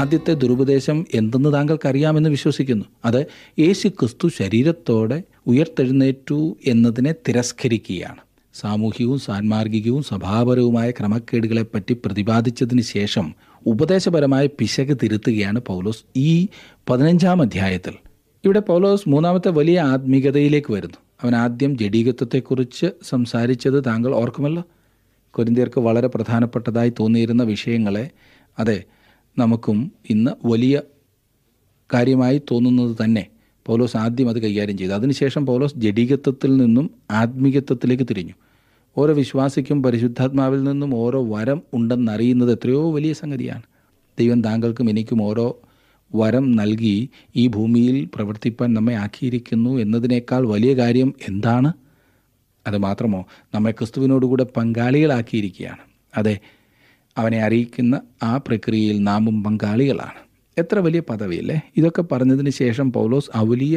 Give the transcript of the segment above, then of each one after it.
ആദ്യത്തെ ദുരുപദേശം എന്തെന്ന് അറിയാമെന്ന് വിശ്വസിക്കുന്നു അത് യേശു ക്രിസ്തു ശരീരത്തോടെ ഉയർത്തെഴുന്നേറ്റു എന്നതിനെ തിരസ്കരിക്കുകയാണ് സാമൂഹികവും സാൻമാർഗികവും സഭാപരവുമായ ക്രമക്കേടുകളെപ്പറ്റി പ്രതിപാദിച്ചതിന് ശേഷം ഉപദേശപരമായ പിശക് തിരുത്തുകയാണ് പൗലോസ് ഈ പതിനഞ്ചാം അധ്യായത്തിൽ ഇവിടെ പൗലോസ് മൂന്നാമത്തെ വലിയ ആത്മീകതയിലേക്ക് വരുന്നു അവൻ ആദ്യം ജഡീകത്വത്തെക്കുറിച്ച് സംസാരിച്ചത് താങ്കൾ ഓർക്കുമല്ലോ കൊരിന്തിയർക്ക് വളരെ പ്രധാനപ്പെട്ടതായി തോന്നിയിരുന്ന വിഷയങ്ങളെ അതെ നമുക്കും ഇന്ന് വലിയ കാര്യമായി തോന്നുന്നത് തന്നെ പൗലോസ് ആദ്യം അത് കൈകാര്യം ചെയ്തു അതിനുശേഷം പൗലോസ് ജഡികത്വത്തിൽ നിന്നും ആത്മീകത്വത്തിലേക്ക് തിരിഞ്ഞു ഓരോ വിശ്വാസിക്കും പരിശുദ്ധാത്മാവിൽ നിന്നും ഓരോ വരം ഉണ്ടെന്നറിയുന്നത് എത്രയോ വലിയ സംഗതിയാണ് ദൈവം താങ്കൾക്കും എനിക്കും ഓരോ വരം നൽകി ഈ ഭൂമിയിൽ പ്രവർത്തിപ്പാൻ നമ്മെ ആക്കിയിരിക്കുന്നു എന്നതിനേക്കാൾ വലിയ കാര്യം എന്താണ് അതുമാത്രമോ നമ്മെ ക്രിസ്തുവിനോടുകൂടെ പങ്കാളികളാക്കിയിരിക്കുകയാണ് അതെ അവനെ അറിയിക്കുന്ന ആ പ്രക്രിയയിൽ നാമും പങ്കാളികളാണ് എത്ര വലിയ പദവിയല്ലേ ഇതൊക്കെ പറഞ്ഞതിന് ശേഷം പൗലോസ് അവലിയ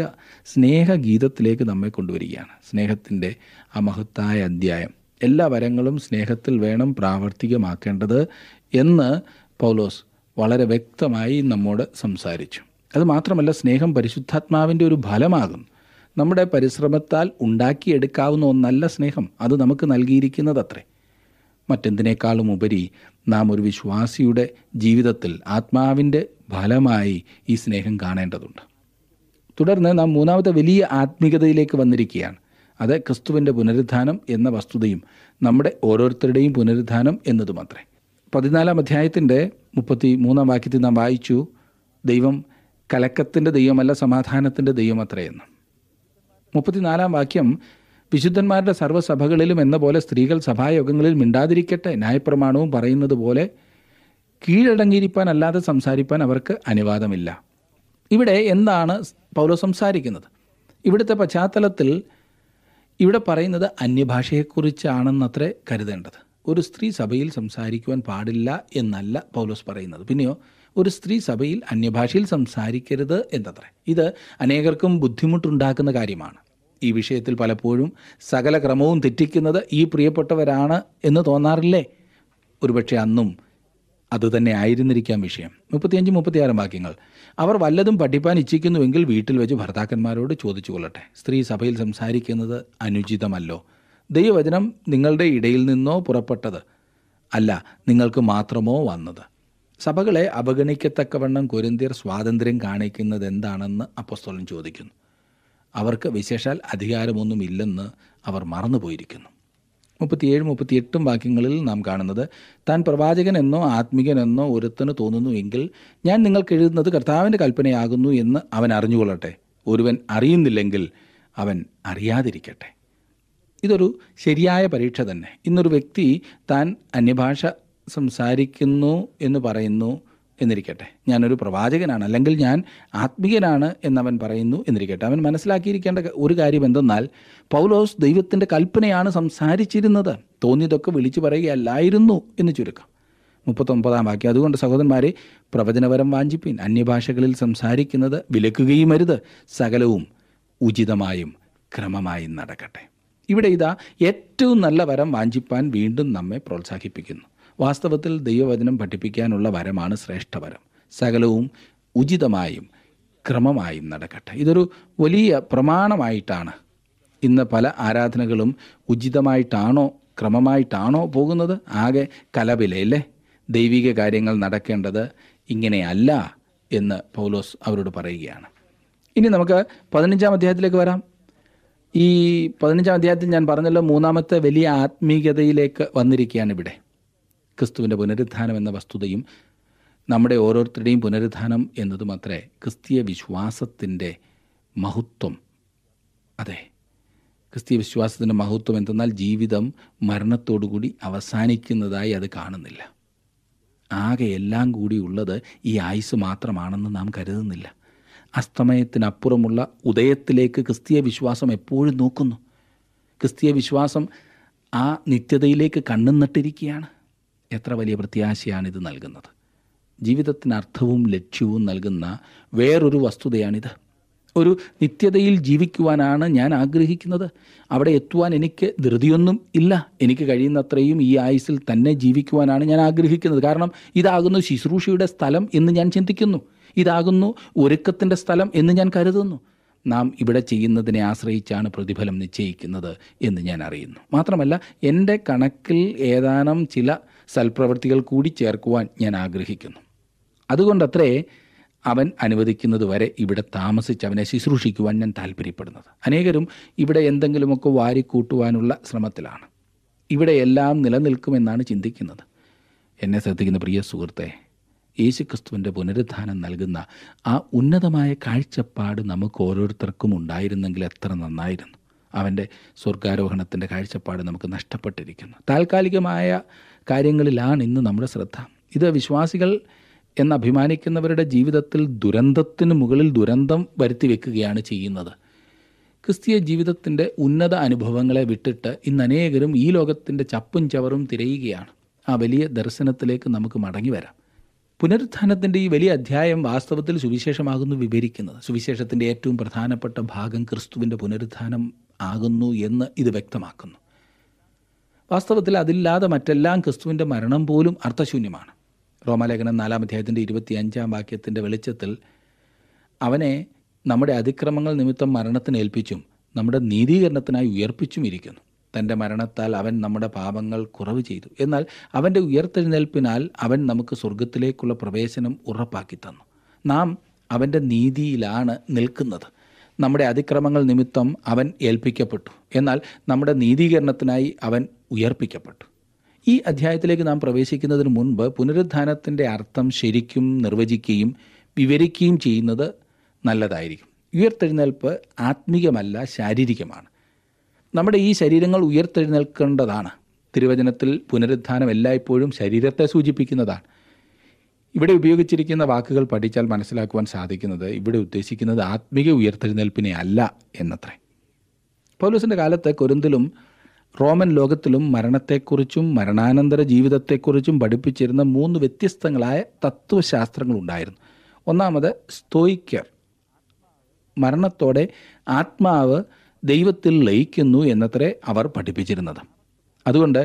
സ്നേഹഗീതത്തിലേക്ക് നമ്മെ കൊണ്ടുവരികയാണ് സ്നേഹത്തിൻ്റെ ആ മഹത്തായ അധ്യായം എല്ലാ വരങ്ങളും സ്നേഹത്തിൽ വേണം പ്രാവർത്തികമാക്കേണ്ടത് എന്ന് പൗലോസ് വളരെ വ്യക്തമായി നമ്മോട് സംസാരിച്ചു അത് മാത്രമല്ല സ്നേഹം പരിശുദ്ധാത്മാവിൻ്റെ ഒരു ഫലമാകും നമ്മുടെ പരിശ്രമത്താൽ ഉണ്ടാക്കിയെടുക്കാവുന്ന ഒന്നല്ല സ്നേഹം അത് നമുക്ക് നൽകിയിരിക്കുന്നത് അത്രേ മറ്റെന്തിനേക്കാളും ഉപരി നാം ഒരു വിശ്വാസിയുടെ ജീവിതത്തിൽ ആത്മാവിൻ്റെ ഫലമായി ഈ സ്നേഹം കാണേണ്ടതുണ്ട് തുടർന്ന് നാം മൂന്നാമത്തെ വലിയ ആത്മീകതയിലേക്ക് വന്നിരിക്കുകയാണ് അത് ക്രിസ്തുവിൻ്റെ പുനരുദ്ധാനം എന്ന വസ്തുതയും നമ്മുടെ ഓരോരുത്തരുടെയും പുനരുദ്ധാനം എന്നതുമത്രേ പതിനാലാം അധ്യായത്തിൻ്റെ മുപ്പത്തി മൂന്നാം വാക്യത്തിൽ നാം വായിച്ചു ദൈവം കലക്കത്തിൻ്റെ ദൈവമല്ല സമാധാനത്തിൻ്റെ ദൈവമത്രയെന്ന് മുപ്പത്തിനാലാം വാക്യം വിശുദ്ധന്മാരുടെ സർവ്വസഭകളിലും എന്ന പോലെ സ്ത്രീകൾ സഭായോഗങ്ങളിൽ മിണ്ടാതിരിക്കട്ടെ ന്യായപ്രമാണവും പറയുന്നത് പോലെ കീഴടങ്ങിയിരിക്കാൻ അല്ലാതെ സംസാരിക്കാൻ അവർക്ക് അനുവാദമില്ല ഇവിടെ എന്താണ് പൗലോ സംസാരിക്കുന്നത് ഇവിടുത്തെ പശ്ചാത്തലത്തിൽ ഇവിടെ പറയുന്നത് അന്യഭാഷയെക്കുറിച്ചാണെന്നത്രേ കരുതേണ്ടത് ഒരു സ്ത്രീ സഭയിൽ സംസാരിക്കുവാൻ പാടില്ല എന്നല്ല പൗലോസ് പറയുന്നത് പിന്നെയോ ഒരു സ്ത്രീ സഭയിൽ അന്യഭാഷയിൽ സംസാരിക്കരുത് എന്നത്രേ ഇത് അനേകർക്കും ബുദ്ധിമുട്ടുണ്ടാക്കുന്ന കാര്യമാണ് ഈ വിഷയത്തിൽ പലപ്പോഴും സകല ക്രമവും തെറ്റിക്കുന്നത് ഈ പ്രിയപ്പെട്ടവരാണ് എന്ന് തോന്നാറില്ലേ ഒരുപക്ഷെ അന്നും അതുതന്നെ ആയിരുന്നിരിക്കാം വിഷയം മുപ്പത്തിയഞ്ച് മുപ്പത്തിയാറ് വാക്യങ്ങൾ അവർ വല്ലതും പഠിപ്പാൻ ഇച്ഛിക്കുന്നുവെങ്കിൽ വീട്ടിൽ വെച്ച് ഭർത്താക്കന്മാരോട് ചോദിച്ചു കൊള്ളട്ടെ സ്ത്രീ സഭയിൽ സംസാരിക്കുന്നത് അനുചിതമല്ലോ ദൈവവചനം നിങ്ങളുടെ ഇടയിൽ നിന്നോ പുറപ്പെട്ടത് അല്ല നിങ്ങൾക്ക് മാത്രമോ വന്നത് സഭകളെ അവഗണിക്കത്തക്കവണ്ണം കൊരിന്തിയർ സ്വാതന്ത്ര്യം കാണിക്കുന്നത് എന്താണെന്ന് അപ്പസ്തോലൻ ചോദിക്കുന്നു അവർക്ക് വിശേഷാൽ അധികാരമൊന്നുമില്ലെന്ന് അവർ മറന്നുപോയിരിക്കുന്നു മുപ്പത്തിയേഴ് മുപ്പത്തിയെട്ടും വാക്യങ്ങളിൽ നാം കാണുന്നത് താൻ പ്രവാചകനെന്നോ ആത്മീകനെന്നോ ഒരുത്തന് തോന്നുന്നു എങ്കിൽ ഞാൻ നിങ്ങൾക്ക് എഴുതുന്നത് കർത്താവിൻ്റെ കൽപ്പനയാകുന്നു എന്ന് അവൻ അറിഞ്ഞുകൊള്ളട്ടെ ഒരുവൻ അറിയുന്നില്ലെങ്കിൽ അവൻ അറിയാതിരിക്കട്ടെ ഇതൊരു ശരിയായ പരീക്ഷ തന്നെ ഇന്നൊരു വ്യക്തി താൻ അന്യഭാഷ സംസാരിക്കുന്നു എന്ന് പറയുന്നു എന്നിരിക്കട്ടെ ഞാനൊരു പ്രവാചകനാണ് അല്ലെങ്കിൽ ഞാൻ ആത്മീയനാണ് എന്നവൻ പറയുന്നു എന്നിരിക്കട്ടെ അവൻ മനസ്സിലാക്കിയിരിക്കേണ്ട ഒരു കാര്യം എന്തെന്നാൽ പൗലോസ് ദൈവത്തിൻ്റെ കൽപ്പനയാണ് സംസാരിച്ചിരുന്നത് തോന്നിയതൊക്കെ വിളിച്ചു പറയുകയല്ലായിരുന്നു എന്ന് ചുരുക്കം മുപ്പത്തൊമ്പതാം വാക്യം അതുകൊണ്ട് സഹോദരന്മാരെ പ്രവചനപരം വാഞ്ചിപ്പിൻ അന്യഭാഷകളിൽ സംസാരിക്കുന്നത് വിലക്കുകയും അരുത് സകലവും ഉചിതമായും ക്രമമായും നടക്കട്ടെ ഇവിടെ ഇതാ ഏറ്റവും നല്ല വരം വാഞ്ചിപ്പാൻ വീണ്ടും നമ്മെ പ്രോത്സാഹിപ്പിക്കുന്നു വാസ്തവത്തിൽ ദൈവവചനം പഠിപ്പിക്കാനുള്ള വരമാണ് ശ്രേഷ്ഠവരം സകലവും ഉചിതമായും ക്രമമായും നടക്കട്ടെ ഇതൊരു വലിയ പ്രമാണമായിട്ടാണ് ഇന്ന് പല ആരാധനകളും ഉചിതമായിട്ടാണോ ക്രമമായിട്ടാണോ പോകുന്നത് ആകെ കലപിലയില്ലേ ദൈവിക കാര്യങ്ങൾ നടക്കേണ്ടത് ഇങ്ങനെയല്ല എന്ന് പൗലോസ് അവരോട് പറയുകയാണ് ഇനി നമുക്ക് പതിനഞ്ചാം അധ്യായത്തിലേക്ക് വരാം ഈ പതിനഞ്ചാം അധ്യായത്തിൽ ഞാൻ പറഞ്ഞല്ലോ മൂന്നാമത്തെ വലിയ ആത്മീയതയിലേക്ക് വന്നിരിക്കുകയാണ് ഇവിടെ ക്രിസ്തുവിൻ്റെ പുനരുദ്ധാനം എന്ന വസ്തുതയും നമ്മുടെ ഓരോരുത്തരുടെയും പുനരുദ്ധാനം എന്നതുമാത്രേ ക്രിസ്തീയ വിശ്വാസത്തിൻ്റെ മഹത്വം അതെ ക്രിസ്തീയ വിശ്വാസത്തിൻ്റെ മഹത്വം എന്തെന്നാൽ ജീവിതം മരണത്തോടുകൂടി അവസാനിക്കുന്നതായി അത് കാണുന്നില്ല ആകെ എല്ലാം കൂടി ഉള്ളത് ഈ ആയുസ് മാത്രമാണെന്ന് നാം കരുതുന്നില്ല അസ്തമയത്തിനപ്പുറമുള്ള ഉദയത്തിലേക്ക് ക്രിസ്തീയ വിശ്വാസം എപ്പോഴും നോക്കുന്നു ക്രിസ്തീയ വിശ്വാസം ആ നിത്യതയിലേക്ക് കണ്ണുന്നിട്ടിരിക്കുകയാണ് എത്ര വലിയ ഇത് നൽകുന്നത് ജീവിതത്തിന് അർത്ഥവും ലക്ഷ്യവും നൽകുന്ന വേറൊരു വസ്തുതയാണിത് ഒരു നിത്യതയിൽ ജീവിക്കുവാനാണ് ഞാൻ ആഗ്രഹിക്കുന്നത് അവിടെ എത്തുവാൻ എനിക്ക് ധൃതിയൊന്നും ഇല്ല എനിക്ക് കഴിയുന്നത്രയും ഈ ആയുസിൽ തന്നെ ജീവിക്കുവാനാണ് ഞാൻ ആഗ്രഹിക്കുന്നത് കാരണം ഇതാകുന്നു ശുശ്രൂഷയുടെ സ്ഥലം എന്ന് ഞാൻ ചിന്തിക്കുന്നു ഇതാകുന്നു ഒരുക്കത്തിൻ്റെ സ്ഥലം എന്ന് ഞാൻ കരുതുന്നു നാം ഇവിടെ ചെയ്യുന്നതിനെ ആശ്രയിച്ചാണ് പ്രതിഫലം നിശ്ചയിക്കുന്നത് എന്ന് ഞാൻ അറിയുന്നു മാത്രമല്ല എൻ്റെ കണക്കിൽ ഏതാനും ചില സൽപ്രവൃത്തികൾ കൂടി ചേർക്കുവാൻ ഞാൻ ആഗ്രഹിക്കുന്നു അതുകൊണ്ടത്രേ അവൻ അനുവദിക്കുന്നത് വരെ ഇവിടെ താമസിച്ച് അവനെ ശുശ്രൂഷിക്കുവാൻ ഞാൻ താല്പര്യപ്പെടുന്നത് അനേകരും ഇവിടെ എന്തെങ്കിലുമൊക്കെ വാരിക്കൂട്ടുവാനുള്ള ശ്രമത്തിലാണ് ഇവിടെ എല്ലാം നിലനിൽക്കുമെന്നാണ് ചിന്തിക്കുന്നത് എന്നെ ശ്രദ്ധിക്കുന്ന പ്രിയ സുഹൃത്തെ യേശുക്രിസ്തുവിൻ്റെ പുനരുദ്ധാനം നൽകുന്ന ആ ഉന്നതമായ കാഴ്ചപ്പാട് നമുക്ക് ഓരോരുത്തർക്കും ഉണ്ടായിരുന്നെങ്കിൽ എത്ര നന്നായിരുന്നു അവൻ്റെ സ്വർഗാരോഹണത്തിൻ്റെ കാഴ്ചപ്പാട് നമുക്ക് നഷ്ടപ്പെട്ടിരിക്കുന്നു താൽക്കാലികമായ കാര്യങ്ങളിലാണ് ഇന്ന് നമ്മുടെ ശ്രദ്ധ ഇത് വിശ്വാസികൾ എന്ന് അഭിമാനിക്കുന്നവരുടെ ജീവിതത്തിൽ ദുരന്തത്തിന് മുകളിൽ ദുരന്തം വരുത്തി വെക്കുകയാണ് ചെയ്യുന്നത് ക്രിസ്തീയ ജീവിതത്തിൻ്റെ ഉന്നത അനുഭവങ്ങളെ വിട്ടിട്ട് ഇന്ന് അനേകരും ഈ ലോകത്തിൻ്റെ ചപ്പും ചവറും തിരയുകയാണ് ആ വലിയ ദർശനത്തിലേക്ക് നമുക്ക് മടങ്ങി വരാം പുനരുത്ഥാനത്തിൻ്റെ ഈ വലിയ അധ്യായം വാസ്തവത്തിൽ സുവിശേഷമാകുന്നു വിവരിക്കുന്നത് സുവിശേഷത്തിൻ്റെ ഏറ്റവും പ്രധാനപ്പെട്ട ഭാഗം ക്രിസ്തുവിൻ്റെ പുനരുത്ഥാനം ആകുന്നു എന്ന് ഇത് വ്യക്തമാക്കുന്നു വാസ്തവത്തിൽ അതില്ലാതെ മറ്റെല്ലാം ക്രിസ്തുവിൻ്റെ മരണം പോലും അർത്ഥശൂന്യമാണ് റോമാലേഖനം നാലാം അധ്യായത്തിൻ്റെ ഇരുപത്തിയഞ്ചാം വാക്യത്തിൻ്റെ വെളിച്ചത്തിൽ അവനെ നമ്മുടെ അതിക്രമങ്ങൾ നിമിത്തം മരണത്തിന് ഏൽപ്പിച്ചും നമ്മുടെ നീതീകരണത്തിനായി ഉയർപ്പിച്ചും ഇരിക്കുന്നു തൻ്റെ മരണത്താൽ അവൻ നമ്മുടെ പാപങ്ങൾ കുറവ് ചെയ്തു എന്നാൽ അവൻ്റെ ഉയർത്തെഴുന്നേൽപ്പിനാൽ അവൻ നമുക്ക് സ്വർഗത്തിലേക്കുള്ള പ്രവേശനം ഉറപ്പാക്കി തന്നു നാം അവൻ്റെ നീതിയിലാണ് നിൽക്കുന്നത് നമ്മുടെ അതിക്രമങ്ങൾ നിമിത്തം അവൻ ഏൽപ്പിക്കപ്പെട്ടു എന്നാൽ നമ്മുടെ നീതീകരണത്തിനായി അവൻ ഉയർപ്പിക്കപ്പെട്ടു ഈ അധ്യായത്തിലേക്ക് നാം പ്രവേശിക്കുന്നതിന് മുൻപ് പുനരുദ്ധാനത്തിൻ്റെ അർത്ഥം ശരിക്കും നിർവചിക്കുകയും വിവരിക്കുകയും ചെയ്യുന്നത് നല്ലതായിരിക്കും ഉയർത്തെഴുന്നേൽപ്പ് ആത്മീകമല്ല ശാരീരികമാണ് നമ്മുടെ ഈ ശരീരങ്ങൾ ഉയർത്തെഴുന്നേൽക്കേണ്ടതാണ് തിരുവചനത്തിൽ പുനരുദ്ധാനം എല്ലായ്പ്പോഴും ശരീരത്തെ സൂചിപ്പിക്കുന്നതാണ് ഇവിടെ ഉപയോഗിച്ചിരിക്കുന്ന വാക്കുകൾ പഠിച്ചാൽ മനസ്സിലാക്കുവാൻ സാധിക്കുന്നത് ഇവിടെ ഉദ്ദേശിക്കുന്നത് ആത്മീയ ഉയർത്തെഴുന്നേൽപ്പിനെ അല്ല എന്നത്രേ പൗലോസിൻ്റെ കാലത്ത് കൊരുന്തിലും റോമൻ ലോകത്തിലും മരണത്തെക്കുറിച്ചും മരണാനന്തര ജീവിതത്തെക്കുറിച്ചും പഠിപ്പിച്ചിരുന്ന മൂന്ന് വ്യത്യസ്തങ്ങളായ തത്വശാസ്ത്രങ്ങളുണ്ടായിരുന്നു ഒന്നാമത് സ്തോയിക്കർ മരണത്തോടെ ആത്മാവ് ദൈവത്തിൽ ലയിക്കുന്നു എന്നത്രേ അവർ പഠിപ്പിച്ചിരുന്നത് അതുകൊണ്ട്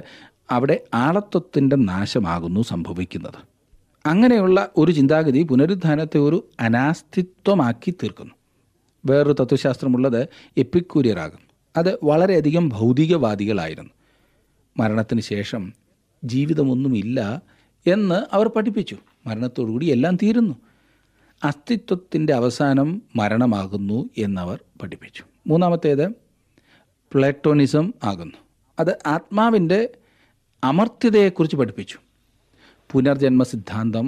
അവിടെ ആളത്വത്തിൻ്റെ നാശമാകുന്നു സംഭവിക്കുന്നത് അങ്ങനെയുള്ള ഒരു ചിന്താഗതി പുനരുദ്ധാനത്തെ ഒരു അനാസ്തിത്വമാക്കി തീർക്കുന്നു വേറൊരു തത്വശാസ്ത്രമുള്ളത് എപ്പിക്കൂര്യറാകും അത് വളരെയധികം ഭൗതികവാദികളായിരുന്നു മരണത്തിന് ശേഷം ജീവിതമൊന്നുമില്ല എന്ന് അവർ പഠിപ്പിച്ചു മരണത്തോടുകൂടി എല്ലാം തീരുന്നു അസ്തിത്വത്തിൻ്റെ അവസാനം മരണമാകുന്നു എന്നവർ പഠിപ്പിച്ചു മൂന്നാമത്തേത് പ്ലേറ്റോണിസം ആകുന്നു അത് ആത്മാവിൻ്റെ അമർത്യതയെക്കുറിച്ച് പഠിപ്പിച്ചു പുനർജന്മ സിദ്ധാന്തം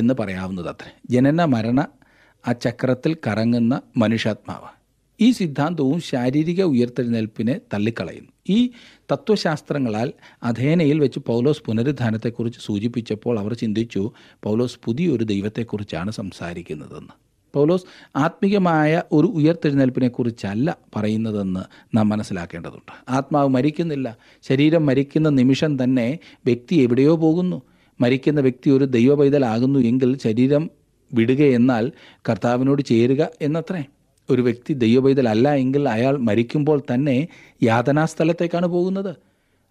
എന്ന് പറയാവുന്നത് അത്ര ജനന മരണ ആ ചക്രത്തിൽ കറങ്ങുന്ന മനുഷ്യാത്മാവ് ഈ സിദ്ധാന്തവും ശാരീരിക ഉയർത്തെഴുന്നേൽപ്പിനെ തള്ളിക്കളയുന്നു ഈ തത്വശാസ്ത്രങ്ങളാൽ അധേനയിൽ വെച്ച് പൗലോസ് പുനരുദ്ധാനത്തെക്കുറിച്ച് സൂചിപ്പിച്ചപ്പോൾ അവർ ചിന്തിച്ചു പൗലോസ് പുതിയൊരു ദൈവത്തെക്കുറിച്ചാണ് സംസാരിക്കുന്നതെന്ന് പൗലോസ് ആത്മീകമായ ഒരു ഉയർത്തെഴുന്നേൽപ്പിനെക്കുറിച്ചല്ല പറയുന്നതെന്ന് നാം മനസ്സിലാക്കേണ്ടതുണ്ട് ആത്മാവ് മരിക്കുന്നില്ല ശരീരം മരിക്കുന്ന നിമിഷം തന്നെ വ്യക്തി എവിടെയോ പോകുന്നു മരിക്കുന്ന വ്യക്തി ഒരു ദൈവ പൈതലാകുന്നു എങ്കിൽ ശരീരം വിടുകയെന്നാൽ കർത്താവിനോട് ചേരുക എന്നത്രേ ഒരു വ്യക്തി ദൈവ പൈതലല്ല എങ്കിൽ അയാൾ മരിക്കുമ്പോൾ തന്നെ യാതനാസ്ഥലത്തേക്കാണ് പോകുന്നത്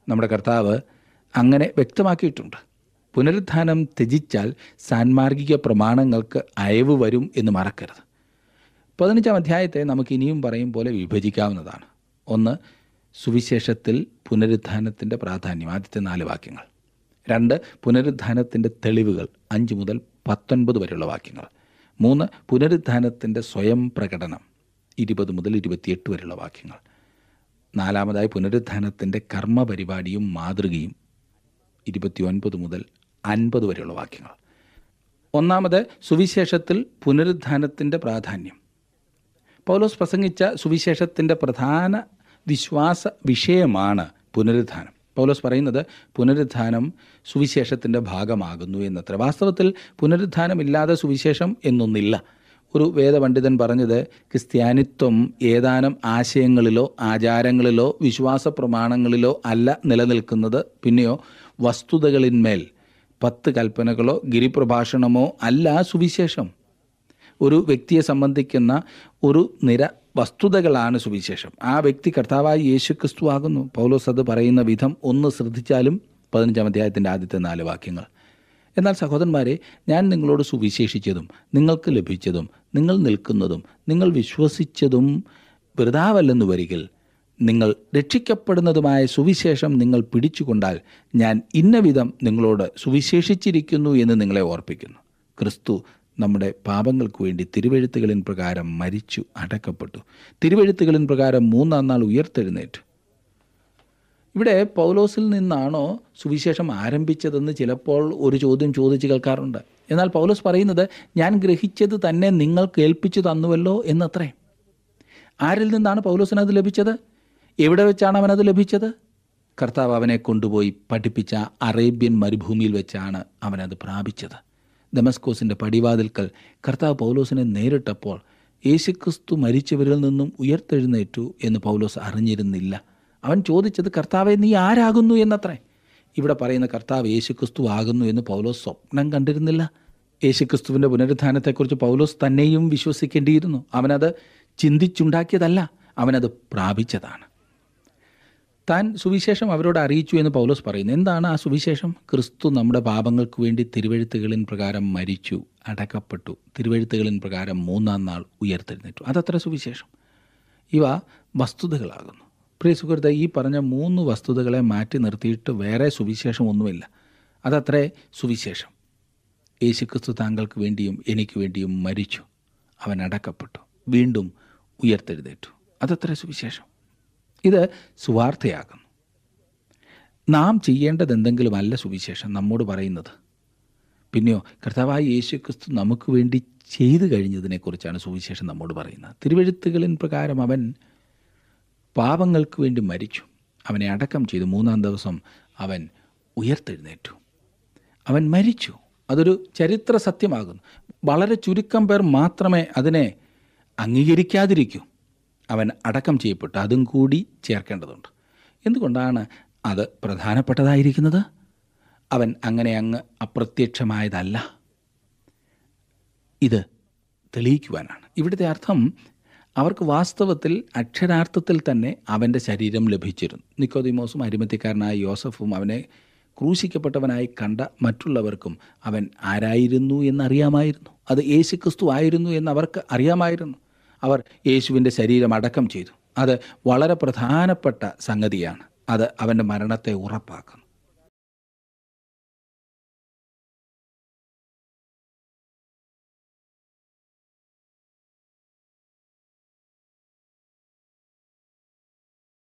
നമ്മുടെ കർത്താവ് അങ്ങനെ വ്യക്തമാക്കിയിട്ടുണ്ട് പുനരുത്ഥാനം ത്യജിച്ചാൽ സാൻമാർഗിക പ്രമാണങ്ങൾക്ക് അയവ് വരും എന്ന് മറക്കരുത് പതിനഞ്ചാം അധ്യായത്തെ നമുക്ക് ഇനിയും പറയും പോലെ വിഭജിക്കാവുന്നതാണ് ഒന്ന് സുവിശേഷത്തിൽ പുനരുദ്ധാനത്തിൻ്റെ പ്രാധാന്യം ആദ്യത്തെ നാല് വാക്യങ്ങൾ രണ്ട് പുനരുദ്ധാനത്തിൻ്റെ തെളിവുകൾ അഞ്ച് മുതൽ പത്തൊൻപത് വരെയുള്ള വാക്യങ്ങൾ മൂന്ന് പുനരുദ്ധാനത്തിൻ്റെ സ്വയം പ്രകടനം ഇരുപത് മുതൽ ഇരുപത്തിയെട്ട് വരെയുള്ള വാക്യങ്ങൾ നാലാമതായി പുനരുദ്ധാനത്തിൻ്റെ കർമ്മ പരിപാടിയും മാതൃകയും ഇരുപത്തി ഒൻപത് മുതൽ അൻപത് വരെയുള്ള വാക്യങ്ങൾ ഒന്നാമത് സുവിശേഷത്തിൽ പുനരുദ്ധാനത്തിൻ്റെ പ്രാധാന്യം പൗലോസ് പ്രസംഗിച്ച സുവിശേഷത്തിൻ്റെ പ്രധാന വിശ്വാസ വിഷയമാണ് പുനരുദ്ധാനം പൗലോസ് പറയുന്നത് പുനരുദ്ധാനം സുവിശേഷത്തിൻ്റെ ഭാഗമാകുന്നു എന്നത്ര വാസ്തവത്തിൽ പുനരുദ്ധാനമില്ലാതെ സുവിശേഷം എന്നൊന്നില്ല ഒരു വേദപണ്ഡിതൻ പറഞ്ഞത് ക്രിസ്ത്യാനിത്വം ഏതാനും ആശയങ്ങളിലോ ആചാരങ്ങളിലോ വിശ്വാസ പ്രമാണങ്ങളിലോ അല്ല നിലനിൽക്കുന്നത് പിന്നെയോ വസ്തുതകളിന്മേൽ പത്ത് കൽപ്പനകളോ ഗിരിപ്രഭാഷണമോ അല്ല സുവിശേഷം ഒരു വ്യക്തിയെ സംബന്ധിക്കുന്ന ഒരു നിര വസ്തുതകളാണ് സുവിശേഷം ആ വ്യക്തി കർത്താവായ യേശു ക്രിസ്തു ആകുന്നു പൗലോസ് അത് പറയുന്ന വിധം ഒന്ന് ശ്രദ്ധിച്ചാലും പതിനഞ്ചാം അധ്യായത്തിൻ്റെ ആദ്യത്തെ നാല് വാക്യങ്ങൾ എന്നാൽ സഹോദരന്മാരെ ഞാൻ നിങ്ങളോട് സുവിശേഷിച്ചതും നിങ്ങൾക്ക് ലഭിച്ചതും നിങ്ങൾ നിൽക്കുന്നതും നിങ്ങൾ വിശ്വസിച്ചതും വൃതാവല്ലെന്ന് വരികിൽ നിങ്ങൾ രക്ഷിക്കപ്പെടുന്നതുമായ സുവിശേഷം നിങ്ങൾ പിടിച്ചുകൊണ്ടാൽ ഞാൻ ഇന്ന വിധം നിങ്ങളോട് സുവിശേഷിച്ചിരിക്കുന്നു എന്ന് നിങ്ങളെ ഓർപ്പിക്കുന്നു ക്രിസ്തു നമ്മുടെ പാപങ്ങൾക്ക് വേണ്ടി തിരുവഴുത്തുകളിൻ പ്രകാരം മരിച്ചു അടക്കപ്പെട്ടു തിരുവഴുത്തുകളിൻ പ്രകാരം മൂന്നാം നാൾ ഉയർത്തെഴുന്നേറ്റു ഇവിടെ പൗലോസിൽ നിന്നാണോ സുവിശേഷം ആരംഭിച്ചതെന്ന് ചിലപ്പോൾ ഒരു ചോദ്യം ചോദിച്ച് കേൾക്കാറുണ്ട് എന്നാൽ പൗലോസ് പറയുന്നത് ഞാൻ ഗ്രഹിച്ചത് തന്നെ നിങ്ങൾ കേൾപ്പിച്ചു തന്നുവല്ലോ എന്നത്രേ ആരിൽ നിന്നാണ് പൗലോസിന് അത് ലഭിച്ചത് എവിടെ വെച്ചാണ് അവനത് ലഭിച്ചത് കർത്താവ് അവനെ കൊണ്ടുപോയി പഠിപ്പിച്ച അറേബ്യൻ മരുഭൂമിയിൽ വെച്ചാണ് അവനത് പ്രാപിച്ചത് ദമസ്കോസിൻ്റെ പടിവാതിൽക്കൽ കർത്താവ് പൗലോസിനെ നേരിട്ടപ്പോൾ യേശുക്രിസ്തു മരിച്ചവരിൽ നിന്നും ഉയർത്തെഴുന്നേറ്റു എന്ന് പൗലോസ് അറിഞ്ഞിരുന്നില്ല അവൻ ചോദിച്ചത് കർത്താവെ നീ ആരാകുന്നു എന്നത്രേ ഇവിടെ പറയുന്ന കർത്താവ് യേശുക്രിസ്തു ആകുന്നു എന്ന് പൗലോസ് സ്വപ്നം കണ്ടിരുന്നില്ല യേശുക്രിസ്തുവിൻ്റെ പുനരുദ്ധാനത്തെക്കുറിച്ച് പൗലോസ് തന്നെയും വിശ്വസിക്കേണ്ടിയിരുന്നു അവനത് ചിന്തിച്ചുണ്ടാക്കിയതല്ല അവനത് പ്രാപിച്ചതാണ് താൻ സുവിശേഷം അവരോട് അറിയിച്ചു എന്ന് പൗലോസ് പറയുന്നു എന്താണ് ആ സുവിശേഷം ക്രിസ്തു നമ്മുടെ പാപങ്ങൾക്ക് വേണ്ടി തിരുവഴുത്തുകളിൻ പ്രകാരം മരിച്ചു അടക്കപ്പെട്ടു തിരുവഴുത്തുകളിൻ പ്രകാരം മൂന്നാം നാൾ ഉയർത്തെഴുന്നേറ്റു അതത്ര സുവിശേഷം ഇവ വസ്തുതകളാകുന്നു പ്രിയ സുഹൃത്തെ ഈ പറഞ്ഞ മൂന്ന് വസ്തുതകളെ മാറ്റി നിർത്തിയിട്ട് വേറെ സുവിശേഷം ഒന്നുമില്ല അതത്രേ സുവിശേഷം യേശുക്രിസ്തു താങ്കൾക്ക് വേണ്ടിയും എനിക്ക് വേണ്ടിയും മരിച്ചു അവൻ അടക്കപ്പെട്ടു വീണ്ടും ഉയർത്തെഴുതേറ്റു അതത്ര സുവിശേഷം ഇത് സുവാർത്തയാകുന്നു നാം അല്ല സുവിശേഷം നമ്മോട് പറയുന്നത് പിന്നെയോ കർത്താവായ യേശു ക്രിസ്തു നമുക്ക് വേണ്ടി ചെയ്തു കഴിഞ്ഞതിനെക്കുറിച്ചാണ് സുവിശേഷം നമ്മോട് പറയുന്നത് തിരുവഴുത്തുകളിൻ പ്രകാരം അവൻ പാപങ്ങൾക്ക് വേണ്ടി മരിച്ചു അവനെ അടക്കം ചെയ്തു മൂന്നാം ദിവസം അവൻ ഉയർത്തെഴുന്നേറ്റു അവൻ മരിച്ചു അതൊരു ചരിത്ര സത്യമാകുന്നു വളരെ ചുരുക്കം പേർ മാത്രമേ അതിനെ അംഗീകരിക്കാതിരിക്കൂ അവൻ അടക്കം ചെയ്യപ്പെട്ടു അതും കൂടി ചേർക്കേണ്ടതുണ്ട് എന്തുകൊണ്ടാണ് അത് പ്രധാനപ്പെട്ടതായിരിക്കുന്നത് അവൻ അങ്ങനെ അങ്ങ് അപ്രത്യക്ഷമായതല്ല ഇത് തെളിയിക്കുവാനാണ് ഇവിടുത്തെ അർത്ഥം അവർക്ക് വാസ്തവത്തിൽ അക്ഷരാർത്ഥത്തിൽ തന്നെ അവൻ്റെ ശരീരം ലഭിച്ചിരുന്നു നിക്കോതിമോസും അരിമത്തിക്കാരനായ യോസഫും അവനെ ക്രൂശിക്കപ്പെട്ടവനായി കണ്ട മറ്റുള്ളവർക്കും അവൻ ആരായിരുന്നു എന്നറിയാമായിരുന്നു അത് യേശുക്രിസ്തു ആയിരുന്നു എന്ന് അവർക്ക് അറിയാമായിരുന്നു അവർ യേശുവിൻ്റെ ശരീരം അടക്കം ചെയ്തു അത് വളരെ പ്രധാനപ്പെട്ട സംഗതിയാണ് അത് അവൻ്റെ മരണത്തെ ഉറപ്പാക്കുന്നു